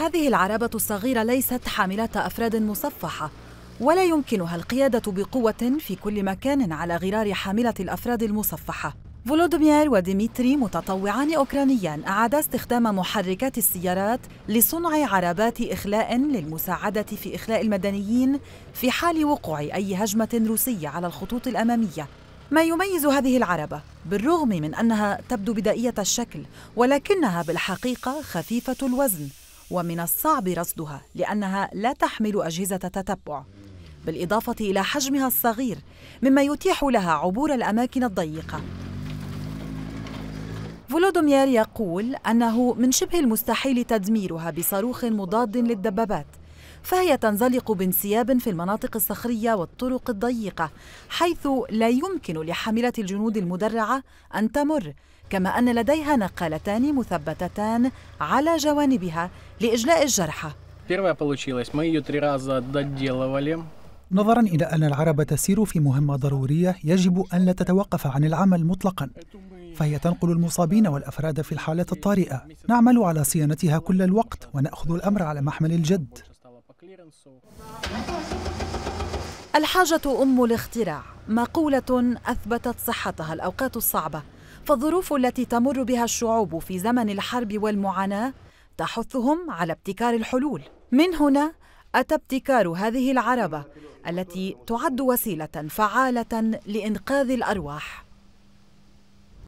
هذه العربة الصغيرة ليست حاملة أفراد مصفحة ولا يمكنها القيادة بقوة في كل مكان على غرار حاملة الأفراد المصفحة فولودمير وديميتري متطوعان أوكرانيان أعادا استخدام محركات السيارات لصنع عربات إخلاء للمساعدة في إخلاء المدنيين في حال وقوع أي هجمة روسية على الخطوط الأمامية ما يميز هذه العربة بالرغم من أنها تبدو بدائية الشكل ولكنها بالحقيقة خفيفة الوزن ومن الصعب رصدها لأنها لا تحمل أجهزة تتبع بالإضافة إلى حجمها الصغير مما يتيح لها عبور الأماكن الضيقة فولودومير يقول أنه من شبه المستحيل تدميرها بصاروخ مضاد للدبابات فهي تنزلق بانسياب في المناطق الصخرية والطرق الضيقة حيث لا يمكن لحاملة الجنود المدرعة أن تمر كما أن لديها نقالتان مثبتتان على جوانبها لإجلاء الجرحى نظرا إلى أن العرب تسير في مهمة ضرورية يجب أن لا تتوقف عن العمل مطلقا فهي تنقل المصابين والأفراد في الحالة الطارئة نعمل على صيانتها كل الوقت ونأخذ الأمر على محمل الجد الحاجة أم الاختراع مقولة أثبتت صحتها الأوقات الصعبة فالظروف التي تمر بها الشعوب في زمن الحرب والمعاناة تحثهم على ابتكار الحلول من هنا أتى ابتكار هذه العربة التي تعد وسيلة فعالة لإنقاذ الأرواح